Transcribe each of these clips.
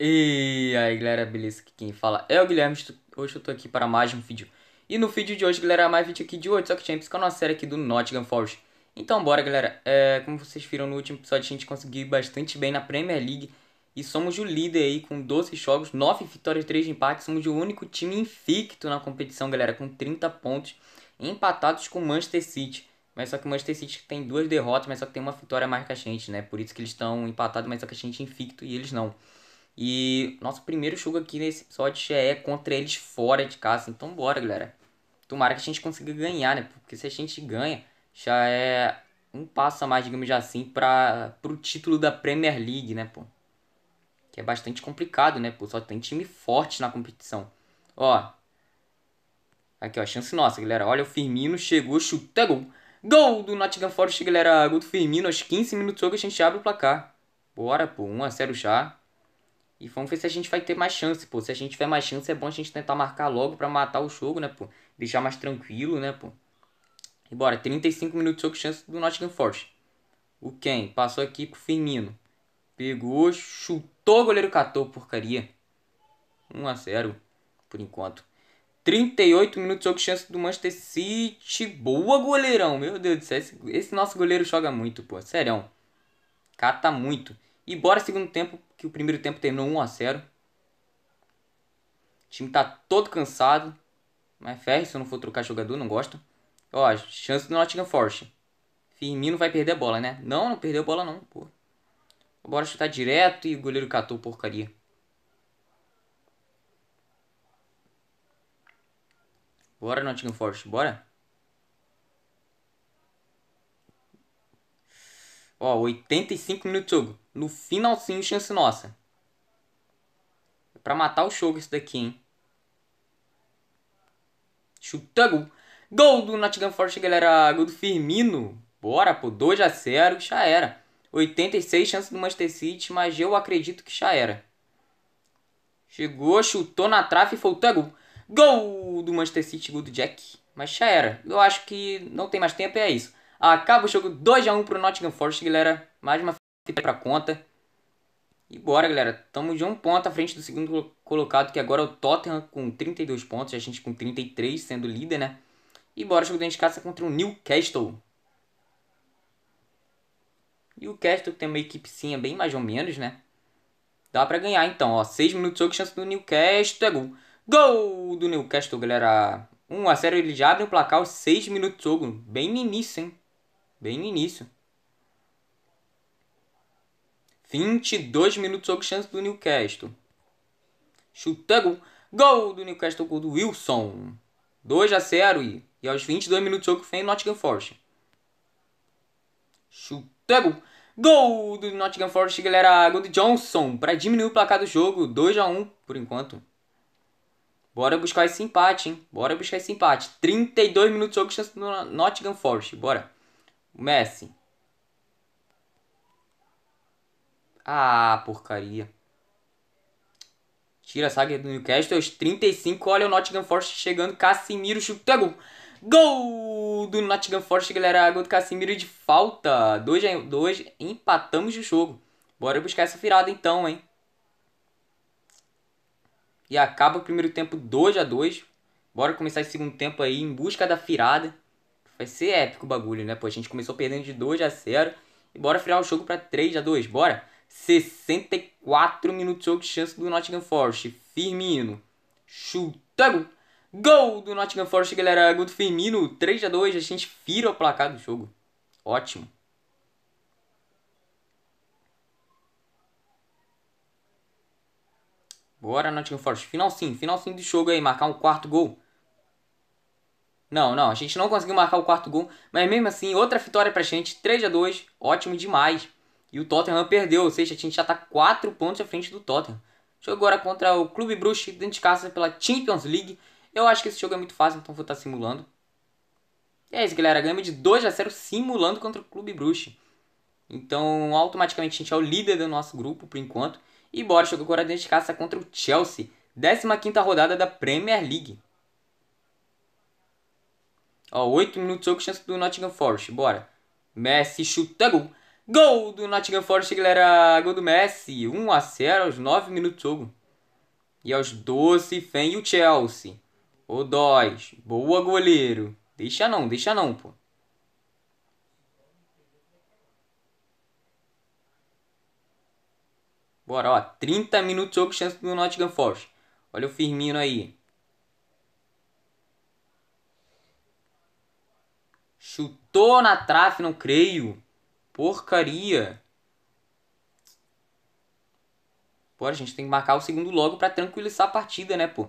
E aí galera, beleza? Aqui quem fala é o Guilherme, hoje eu tô aqui para mais um vídeo. E no vídeo de hoje, galera, mais vídeo aqui de 8 Soccer Champions com a nossa série aqui do Nottingham Forest. Então bora galera, é, como vocês viram no último episódio, a gente conseguiu bastante bem na Premier League. E somos o líder aí com 12 jogos, 9 vitórias, 3 empates. Somos o único time inficto na competição, galera, com 30 pontos. Empatados com o Manchester City. Mas só que o Manchester City tem duas derrotas, mas só que tem uma vitória mais que a gente, né? Por isso que eles estão empatados, mas só que a gente é invicto e eles não. E nosso primeiro jogo aqui nesse episódio já é contra eles fora de casa. Então bora, galera. Tomara que a gente consiga ganhar, né? Porque se a gente ganha, já é um passo a mais, digamos assim, para pro título da Premier League, né, pô? Que é bastante complicado, né, pô? Só tem time forte na competição. Ó. Aqui, ó, chance nossa, galera. Olha, o Firmino chegou, chuta, gol. Gol do Nottingham Forest, galera. Gol do Firmino. Aos 15 minutos do jogo a gente abre o placar. Bora, pô. 1x0 já. E vamos ver se a gente vai ter mais chance, pô. Se a gente tiver mais chance, é bom a gente tentar marcar logo para matar o jogo, né, pô? Deixar mais tranquilo, né, pô? E bora, 35 minutos de jogo, chance do Nottingham Forest. O Ken passou aqui pro Firmino. Pegou, chutou, o goleiro catou, porcaria. 1 a 0 por enquanto. 38 minutos de jogo, chance do Manchester City. Boa, goleirão. Meu Deus do céu, esse, esse nosso goleiro joga muito, pô. Sério. Cata muito. E bora segundo tempo, que o primeiro tempo terminou 1 a 0 O time tá todo cansado. Mas ferre se eu não for trocar jogador, não gosto. Ó, chance do Nottingham Forest. Firmino vai perder a bola, né? Não, não perdeu a bola não, pô. Bora chutar direto e o goleiro catou porcaria. Bora, Nottingham Forest, bora. Ó, 85 minutos de jogo. No finalzinho chance nossa. É pra matar o jogo isso daqui, hein? Chuta gol. Gol do Nottingham Forest, galera. Gol do Firmino. Bora, pô. 2 a 0 já era. 86 chances do Manchester City, mas eu acredito que já era. Chegou, chutou na trave e faltou gol. Gol do Manchester City, gol do Jack. Mas já era. Eu acho que não tem mais tempo e é isso. Acaba o jogo 2x1 pro Nottingham Forest, galera. Mais uma Tá para conta. E bora, galera. Estamos de um ponto à frente do segundo colocado, que agora é o Tottenham com 32 pontos, a gente com 33, sendo líder, né? E bora, jogo da gente contra o Newcastle. E o Castle tem uma equipezinha bem mais ou menos, né? Dá para ganhar então, ó. 6 minutos de jogo, chance do Newcastle, é gol. Gol do Newcastle, galera. 1 a 0 ele já abre o placar 6 minutos de jogo. Bem no início, hein? Bem no início. 22 minutos sobre chance do Newcastle. Chutando. Gol do Newcastle, gol do Wilson. 2 a 0 e, e aos 22 minutos o que fez Nottingham Forest. Chutando. Gol do Nottingham Forest, galera. Gol do Johnson para diminuir o placar do jogo. 2 a 1 por enquanto. Bora buscar esse empate, hein? Bora buscar esse empate. 32 minutos de jogo, chance do Nottingham Forest. Bora. Messi. Ah, porcaria. Tira a saga do Newcastle aos 35. Olha o Nottingham Forest chegando. Casimiro chuta é gol. Gol do Nottingham Forest, galera. Gol do Casimiro de falta. 2 a 2. Empatamos o jogo. Bora buscar essa virada então, hein? E acaba o primeiro tempo 2 a 2. Bora começar esse segundo tempo aí em busca da virada. Vai ser épico o bagulho, né? Pô, a gente começou perdendo de 2 a 0 e bora virar o jogo pra 3 a 2. Bora. 64 minutos de jogo de chance do Nottingham Forest. Firmino. Chuta. Gol do Nottingham Forest, galera. Gol do Firmino. 3 a 2 A gente vira o placar do jogo. Ótimo. Bora, Nottingham Forest. final sim final sim do jogo aí. Marcar um quarto gol. Não, não. A gente não conseguiu marcar o quarto gol. Mas mesmo assim, outra vitória pra gente. 3 a 2 Ótimo demais. E o Tottenham perdeu, ou seja, a gente já está 4 pontos à frente do Tottenham. Jogo agora contra o Clube Bruxo, dentro de casa pela Champions League. Eu acho que esse jogo é muito fácil, então vou estar tá simulando. E é isso, galera. Ganhamos de 2 a 0 simulando contra o Clube Bruxo. Então, automaticamente a gente é o líder do nosso grupo, por enquanto. E bora, jogo agora dentro de casa contra o Chelsea. 15ª rodada da Premier League. Ó, 8 minutos de jogo, chance do Nottingham Forest. Bora. Messi chuta gol. Gol do Nottingham Forest, galera. Gol do Messi. 1 a 0 aos 9 minutos de jogo. E aos 12, vem o Chelsea. O 2. Boa, goleiro. Deixa não, deixa não, pô. Bora, ó. 30 minutos de jogo, chance do Nottingham Forest. Olha o Firmino aí. Chutou na trave, não creio. Porcaria! Bora, gente, tem que marcar o segundo logo para tranquilizar a partida, né, pô?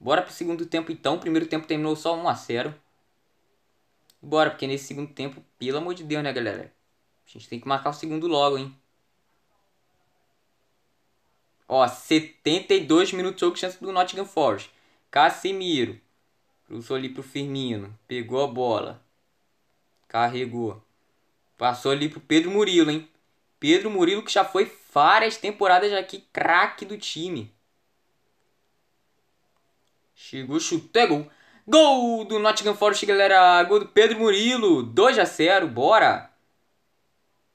Bora pro segundo tempo então. primeiro tempo terminou só 1 a 0. Bora, porque nesse segundo tempo, pelo amor de Deus, né, galera? A gente tem que marcar o segundo logo, hein? Ó, 72 minutos de chance do Nottingham Forest. Casemiro. Cruzou ali pro Firmino. Pegou a bola. Carregou. Passou ali pro Pedro Murilo, hein? Pedro Murilo que já foi várias temporadas aqui craque do time. Chegou, chutou, é gol. Gol do Nottingham Forest, galera. Gol do Pedro Murilo. 2 a 0, bora.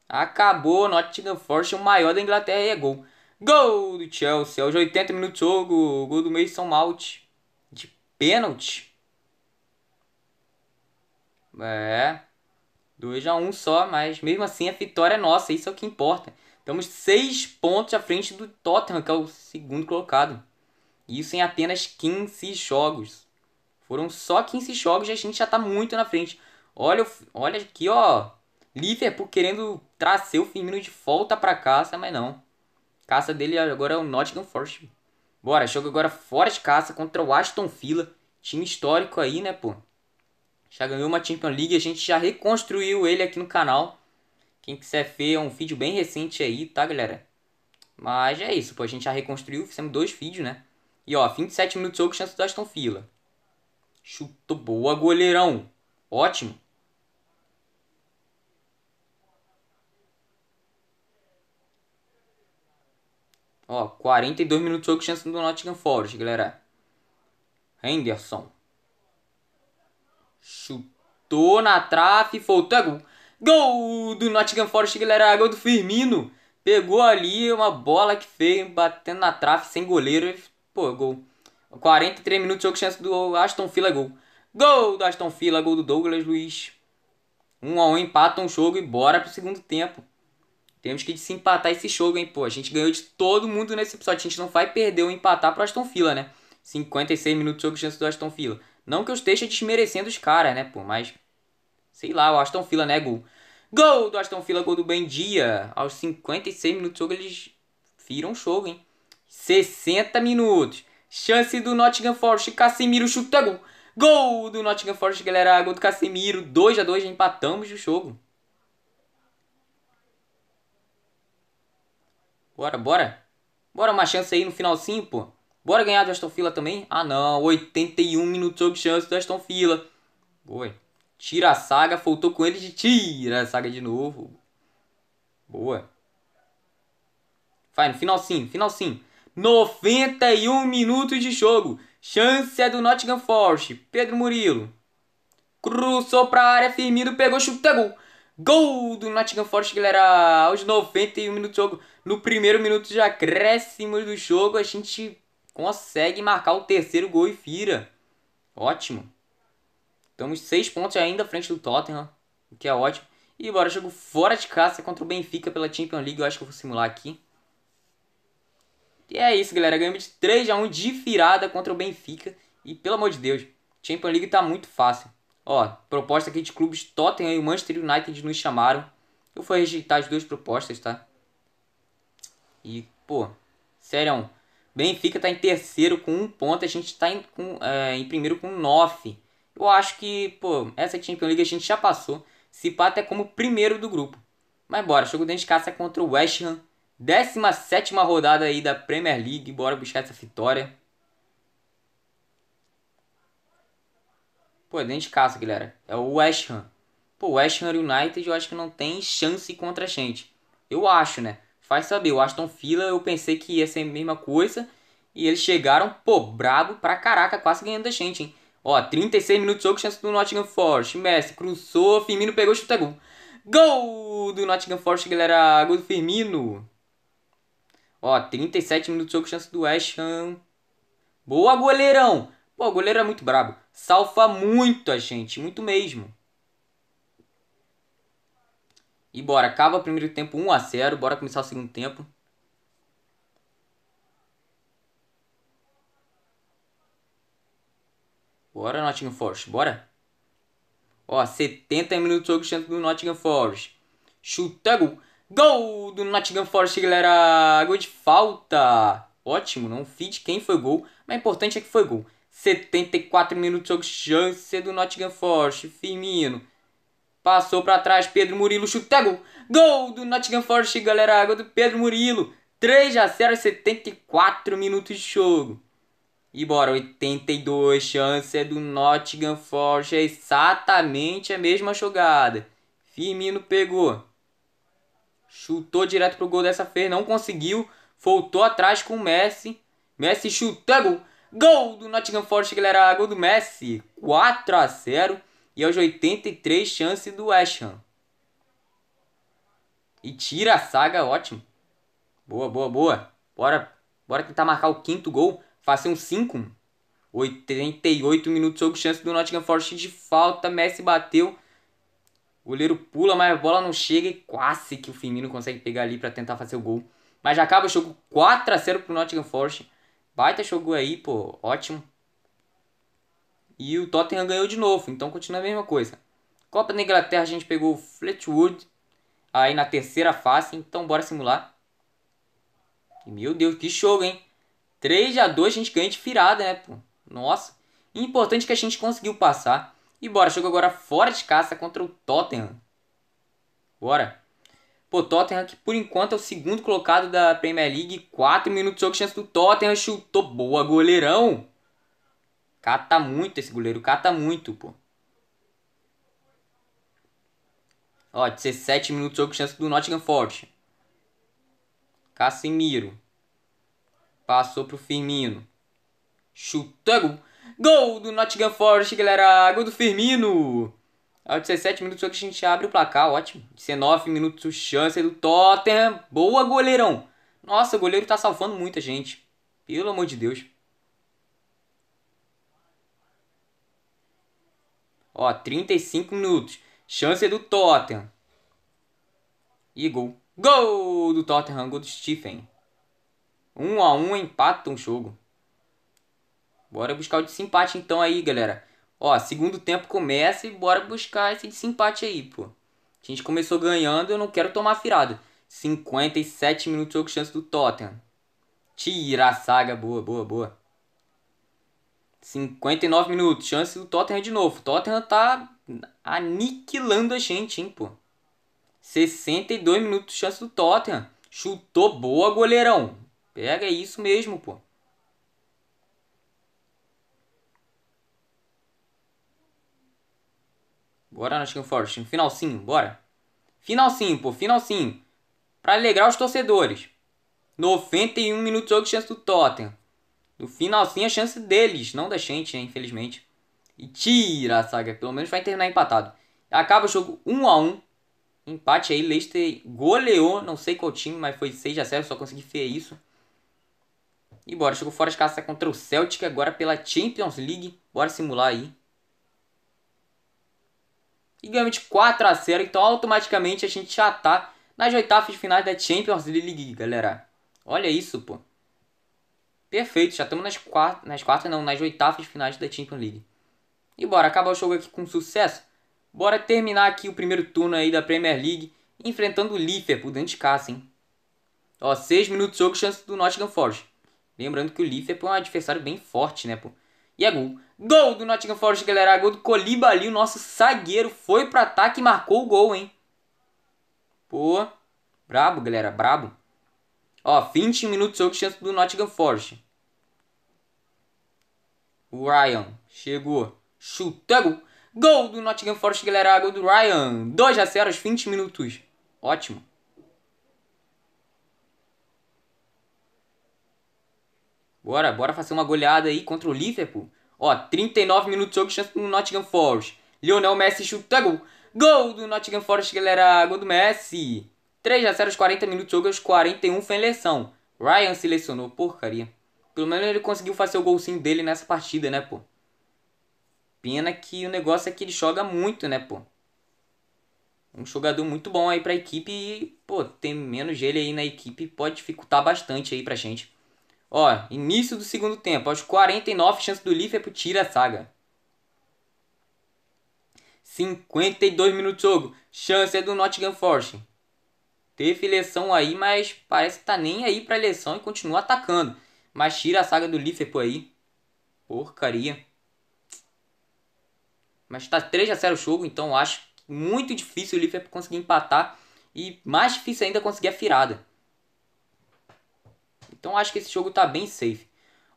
Acabou, Nottingham Forest, o maior da Inglaterra, e é gol. Gol do Chelsea, aos 80 minutos jogo. Gol do Mason Mount. De pênalti. É. 2 a 1 só, mas mesmo assim a vitória é nossa, isso é o que importa. Estamos 6 pontos à frente do Tottenham, que é o segundo colocado. Isso em apenas 15 jogos. Foram só 15 jogos e a gente já está muito na frente. Olha, olha aqui, ó. Liverpool querendo trazer o Firmino de volta para caça, mas não. Caça dele agora é o Nottingham Forest. Bora, jogo agora fora de caça contra o Aston Villa. Time histórico aí, né, pô? já ganhou uma Champions League, a gente já reconstruiu ele aqui no canal. Quem quiser ver, é um vídeo bem recente aí, tá, galera? Mas é isso, pô, a gente já reconstruiu, fizemos dois vídeos, né? E ó, 27 minutos de jogo, chance do Aston Villa. Chuto boa, goleirão. Ótimo. Ó, 42 minutos de jogo, chance do Nottingham Forest, galera. Henderson. Chutou na trave, voltou, é gol. Gol do Nottingham Forest, galera, gol do Firmino. Pegou ali uma bola que fez, batendo na trave, sem goleiro. Pô, gol. 43 minutos, jogo chance do Aston Villa, gol. Gol do Aston Villa, gol do Douglas Luiz. 1 um a 1 um, empata um jogo e bora pro segundo tempo. Temos que desempatar esse jogo, hein, pô. A gente ganhou de todo mundo nesse episódio. A gente não vai perder ou empatar pro Aston Villa, né? 56 minutos jogo, chance do Aston Villa. Não que eu esteja desmerecendo os caras, né, pô, mas. Sei lá, o Aston Villa, né, gol. Gol do Aston Villa, gol do dia Aos 56 minutos do jogo, eles viram o jogo, hein. 60 minutos. Chance do Nottingham Forest, Casemiro chuta gol. Gol do Nottingham Forest, galera. Gol do Casemiro. 2 a 2 empatamos o jogo. Bora, bora. Bora uma chance aí no finalzinho, pô. Bora ganhar do Aston Villa também? Ah não, 81 minutos de chance do Aston Villa. Boa. Tira a saga, faltou com ele de tira a saga de novo. Boa. Vai, no final final finalzinho. 91 minutos de jogo. Chance é do Nottingham Forest. Pedro Murilo. Cruzou pra área, Firmino pegou, chuta, gol. Gol do Nottingham Forest, galera. Aos 91 minutos de jogo. No primeiro minuto já acréscimo do jogo, a gente consegue marcar o terceiro gol e vira. Ótimo. Estamos seis pontos ainda à frente do Tottenham, o que é ótimo. E bora jogo fora de casa contra o Benfica pela Champions League, eu acho que eu vou simular aqui. E é isso, galera. Ganhamos de 3 a 1 de virada contra o Benfica. E pelo amor de Deus, Champions League tá muito fácil. Ó, proposta aqui de clubes Tottenham e Manchester United nos chamaram. Eu fui rejeitar as duas propostas, tá? E, pô, sério, Benfica está em terceiro com um ponto, a gente está em, é, em primeiro com nove. Eu acho que, pô, essa Champions League a gente já passou. Se pá até como primeiro do grupo. Mas bora, jogo dentro de casa contra o West Ham. 17 rodada aí da Premier League. Bora buscar essa vitória. Pô, dentro de casa, galera. É o West Ham. Pô, West Ham United eu acho que não tem chance contra a gente. Eu acho, né? faz saber. O Aston Villa eu pensei que ia ser a mesma coisa. E eles chegaram, pô, brabo pra caraca, quase ganhando da gente, hein? Ó, 36 minutos de jogo, chance do Nottingham Forest. Messi cruzou, Firmino pegou, chuta gol. Gol do Nottingham Forest, galera. Gol do Firmino. Ó, 37 minutos de jogo, chance do West Ham. Boa, goleirão. Pô, o goleiro é muito brabo. Salva muito a gente, muito mesmo. E bora, acaba o primeiro tempo 1 a 0, bora começar o segundo tempo. Bora, Nottingham Forest, bora. Ó, 70 minutos de jogo do Nottingham Forest. Chuta, gol. Gol do Nottingham Forest, galera. Gol de falta. Ótimo, não fiz quem foi gol, mas o importante é que foi gol. 74 minutos de jogo, chance do Nottingham Forest. Firmino. Passou para trás Pedro Murilo, chute, gol. Gol do Nottingham Forest, galera. Gol do Pedro Murilo. 3 a 0 74 minutos de jogo. E bora, 82 chance é do Nottingham Forest. É exatamente a mesma jogada. Firmino pegou. Chutou direto pro gol dessa vez, não conseguiu. Voltou atrás com o Messi. Messi chutou, gol. Gol do Nottingham Forest, galera. Gol do Messi. 4 a 0 e aos 83 chance do West Ham. E tira a saga, ótimo. Boa, boa, boa. Bora, bora tentar marcar o quinto gol, fazer um 5 88 minutos jogo chance do Nottingham Forest de falta, Messi bateu. O goleiro pula, mas a bola não chega e quase que o Firmino consegue pegar ali para tentar fazer o gol. Mas já acaba o jogo 4 a 0 pro Nottingham Forest. Baita jogo aí, pô, ótimo. E o Tottenham ganhou de novo, então continua a mesma coisa. Copa da Inglaterra a gente pegou o Fleetwood aí na terceira fase, então bora simular. E, meu Deus, que jogo, hein? 3 a 2 a gente ganha de virada, né, pô? Nossa. Importante que a gente conseguiu passar. E bora, jogo agora fora de caça contra o Tottenham. Bora. Pô, Tottenham que por enquanto é o segundo colocado da Premier League. 4 minutos de jogo, chance do Tottenham. Chutou, boa, goleirão. Cata muito esse goleiro, cata muito, pô. Ó, 17 minutos jogo, chance do Nottingham Forest. Casemiro Passou pro Firmino. Chutou. Gol do Nottingham Forest, galera. Gol do Firmino. Aos 17 minutos que a gente abre o placar, ótimo. 19 minutos, chance do Tottenham. Boa, goleirão. Nossa, o goleiro tá salvando muita gente. Pelo amor de Deus. Ó, 35 minutos. Chance do Tottenham. E gol. Gol do Tottenham, gol do Stephen. 1 um a 1 um, empata um jogo. Bora buscar o desempate então aí, galera. Ó, segundo tempo começa e bora buscar esse desempate aí, pô. A gente começou ganhando, eu não quero tomar virada. 57 minutos jogo, chance do Tottenham. Tira a saga, boa, boa, boa. 59 minutos, chance do Tottenham de novo. Tottenham tá aniquilando a gente, hein, pô. 62 minutos, chance do Tottenham. Chutou boa, goleirão. Pega isso mesmo, pô. Bora, Nottingham Forest. Finalzinho, bora. Finalzinho, pô, finalzinho. Pra alegrar os torcedores. 91 minutos de jogo, chance do Tottenham. No finalzinho, a chance deles, não da gente, né, infelizmente. E tira a saga, pelo menos vai terminar empatado. Acaba o jogo 1 a 1 Empate aí, Leicester goleou, não sei qual time, mas foi 6 a 0 só consegui ver isso. E bora, chegou fora de caça contra o Celtic agora pela Champions League. Bora simular aí. E ganhamos de 4 a 0 então automaticamente a gente já tá nas oitavas finais da Champions League, galera. Olha isso, pô. Perfeito, já estamos nas quartas, nas quartas não, nas oitavas finais da Champions League. E bora acabar o jogo aqui com sucesso? Bora terminar aqui o primeiro turno aí da Premier League enfrentando o Liverpool dentro de casa, hein? Ó, 6 minutos de jogo, chance do Nottingham Forest. Lembrando que o Liverpool é um adversário bem forte, né, pô? E é gol. Gol do Nottingham Forest, galera. Gol do Colibali, o nosso zagueiro foi pro ataque e marcou o gol, hein? Pô, brabo, galera, brabo. Ó, 20 minutos que chance do Nottingham Forest. Ryan chegou, chutou. Gol do Nottingham Forest, galera. Gol do Ryan. 2 a 0 aos 20 minutos. Ótimo. Bora, bora fazer uma goleada aí contra o Liverpool. Ó, 39 minutos de que chance do Nottingham Forest. Lionel Messi chuta gol. Gol do Nottingham Forest, galera. Gol do Messi. 3 a 0 aos 40 minutos, jogo aos 41 foi eleição. Ryan se lesionou, porcaria. Pelo menos ele conseguiu fazer o golzinho dele nessa partida, né, pô? Pena que o negócio é que ele joga muito, né, pô? Um jogador muito bom aí pra equipe e, pô, tem menos ele aí na equipe pode dificultar bastante aí pra gente. Ó, início do segundo tempo, aos 49, chance do Liverpool tira a saga. 52 minutos de jogo, chance é do Nottingham Forest. Teve eleição aí, mas parece que tá nem aí pra eleição e continua atacando. Mas tira a saga do Liverpool aí. Porcaria. Mas tá 3 a 0 o jogo, então acho muito difícil o Liverpool conseguir empatar e mais difícil ainda conseguir a virada. Então acho que esse jogo tá bem safe.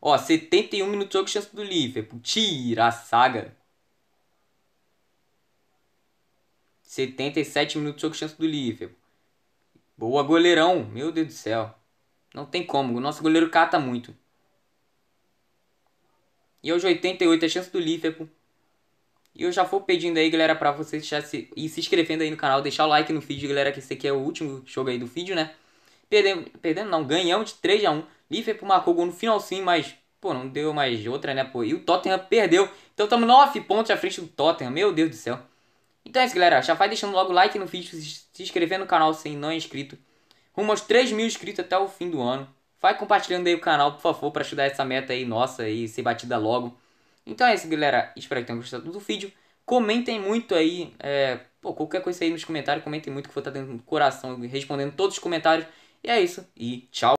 Ó, 71 minutos de jogo, chance do Liverpool. Tira a saga. 77 minutos de jogo, chance do Liverpool. Boa, goleirão. Meu Deus do céu. Não tem como. O nosso goleiro cata muito. E hoje 88 é a chance do Liverpool. E eu já vou pedindo aí, galera, pra vocês já se, se inscrevendo aí no canal, deixar o like no vídeo, galera, que esse aqui é o último jogo aí do vídeo, né? Perdemos, perdendo não, ganhamos de 3x1. Liverpool marcou gol no final sim, mas, pô, não deu mais outra, né, pô? E o Tottenham perdeu. Então estamos 9 pontos à frente do Tottenham, meu Deus do céu. Então é isso, galera. Já vai deixando logo o like no vídeo, se inscrevendo no canal se não é inscrito. Rumo aos 3 mil inscritos até o fim do ano. Vai compartilhando aí o canal, por favor, para ajudar essa meta aí nossa e ser batida logo. Então é isso, galera. Espero que tenham gostado do vídeo. Comentem muito aí, é... Pô, qualquer coisa aí nos comentários. Comentem muito que vou estar dentro do coração, respondendo todos os comentários. E é isso. E tchau.